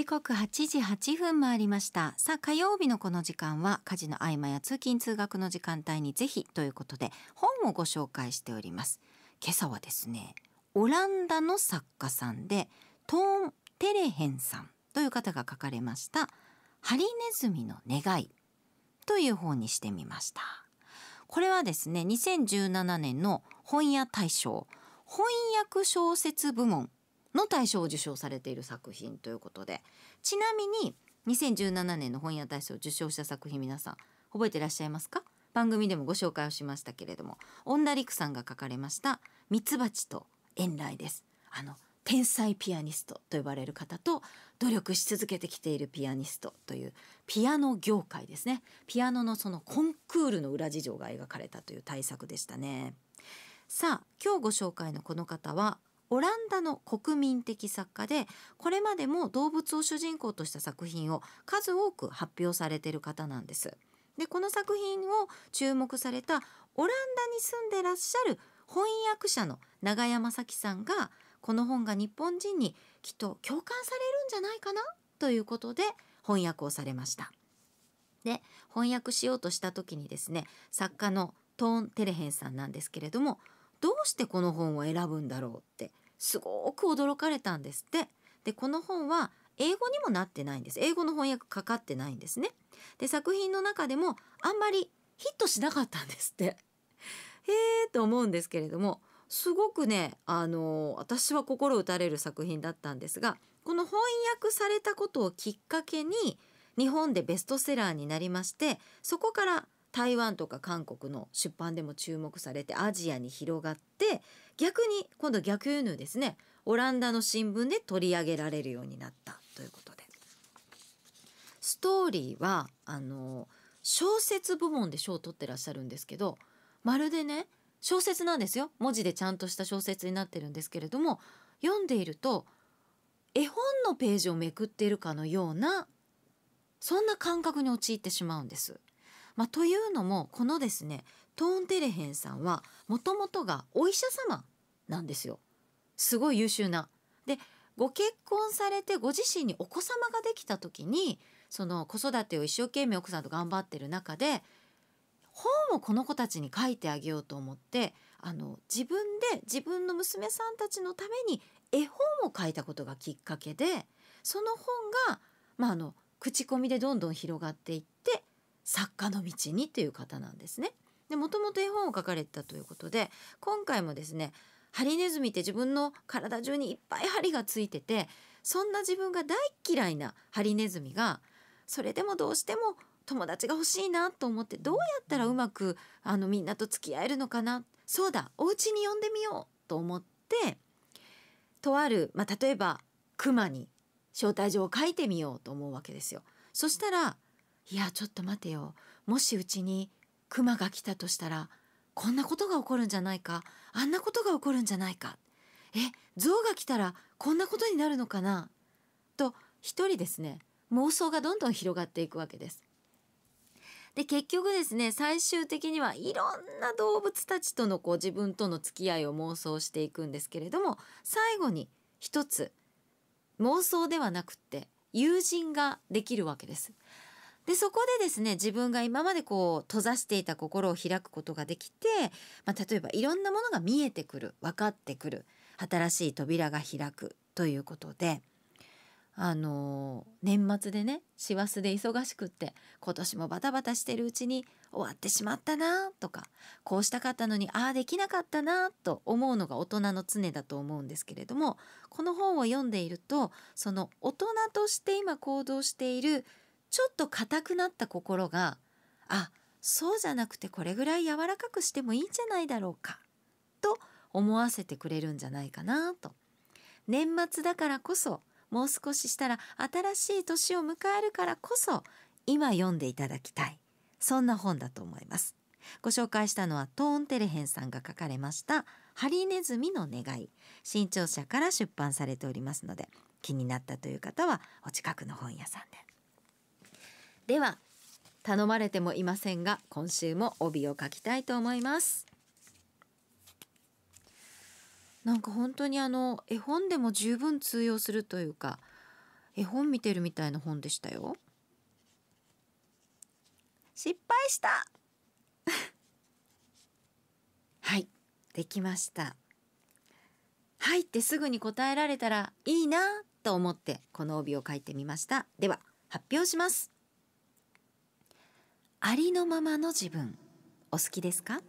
時刻8時8分もありました。さあ、火曜日のこの時間は、家事の合間や通勤通学の時間帯にぜひということで、本をご紹介しております。今朝はですね、オランダの作家さんで、トーン・テレヘンさんという方が書かれました、ハリネズミの願いという本にしてみました。これはですね、2017年の本屋大賞、翻訳小説部門の大賞を受賞されている作品ということでちなみに2017年の本屋大賞を受賞した作品皆さん覚えていらっしゃいますか番組でもご紹介をしましたけれども恩田陸さんが書かれました「ミツバチと遠来」です。あの天才ピアニストと呼ばれる方と努力し続けてきているピアニストというピアノ業界ですねピアノのそのコンクールの裏事情が描かれたという大作でしたねさあ今日ご紹介のこの方はオランダの国民的作家でこれまでも動物を主人公とした作品を数多く発表されている方なんです。でこの作品を注目されたオランダに住んでらっしゃる翻訳者の永山咲さんがこの本が日本人にきっと共感されるんじゃないかなということで翻訳をされました。で翻訳しようとした時にですね作家のトーン・テレヘンさんなんですけれどもどうしてこの本を選ぶんだろうってすごく驚かれたんですってでこの本は英語にもなってないんです英語の翻訳かかってないんですねで作品の中でもあんまりヒットしなかったんですってへえと思うんですけれどもすごくねあの私は心打たれる作品だったんですがこの翻訳されたことをきっかけに日本でベストセラーになりましてそこから台湾とか韓国の出版でも注目されてアジアに広がって逆に今度逆輸入ですねオランダの新聞で取り上げられるようになったということでストーリーはあの小説部門で賞を取ってらっしゃるんですけどまるでね小説なんですよ文字でちゃんとした小説になってるんですけれども読んでいると絵本のページをめくっているかのようなそんな感覚に陥ってしまうんです。まあ、というのもこのですねトーンテレヘンさんはもともとがお医者様なんですよ。すごい優秀な。でご結婚されてご自身にお子様ができた時にその子育てを一生懸命奥さんと頑張ってる中で本をこの子たちに書いてあげようと思ってあの自分で自分の娘さんたちのために絵本を書いたことがきっかけでその本が、まあ、あの口コミでどんどん広がっていって作家の道にという方なんですね。でもともと絵本を書かれてたということで今回もですねハリネズミって自分の体中にいっぱい針がついててそんな自分が大嫌いなハリネズミがそれでもどうしても友達が欲しいなと思ってどうやったらうまくあのみんなと付き合えるのかなそうだお家に呼んでみようと思ってとある、まあ、例えばクマに招待状を書いてみようと思うわけですよ。そしたらいやちょっと待てよもしうちにクマが来たとしたらこんなことが起こるんじゃないかあんなことが起こるんじゃないかえウが来たらこんなことになるのかなと一人ですね妄想がどんどん広がっていくわけです。で結局ですね最終的にはいろんな動物たちとのこう自分との付き合いを妄想していくんですけれども最後に一つ妄想ではなくって友人ができるわけです。でそこでですね自分が今までこう閉ざしていた心を開くことができて、まあ、例えばいろんなものが見えてくる分かってくる新しい扉が開くということで。あの年末でね師走で忙しくって今年もバタバタしてるうちに終わってしまったなとかこうしたかったのにああできなかったなと思うのが大人の常だと思うんですけれどもこの本を読んでいるとその大人として今行動しているちょっと硬くなった心があそうじゃなくてこれぐらい柔らかくしてもいいんじゃないだろうかと思わせてくれるんじゃないかなと年末だからこそもう少ししたら新しい年を迎えるからこそ今読んでいただきたいそんな本だと思いますご紹介したのはトーンテレヘンさんが書かれましたハリネズミの願い新潮社から出版されておりますので気になったという方はお近くの本屋さんででは頼まれてもいませんが今週も帯を書きたいと思いますなんか本当にあの絵本でも十分通用するというか絵本見てるみたいな本でしたよ失敗した はいできましたはいってすぐに答えられたらいいなと思ってこの帯を書いてみましたでは発表しますありのままの自分お好きですか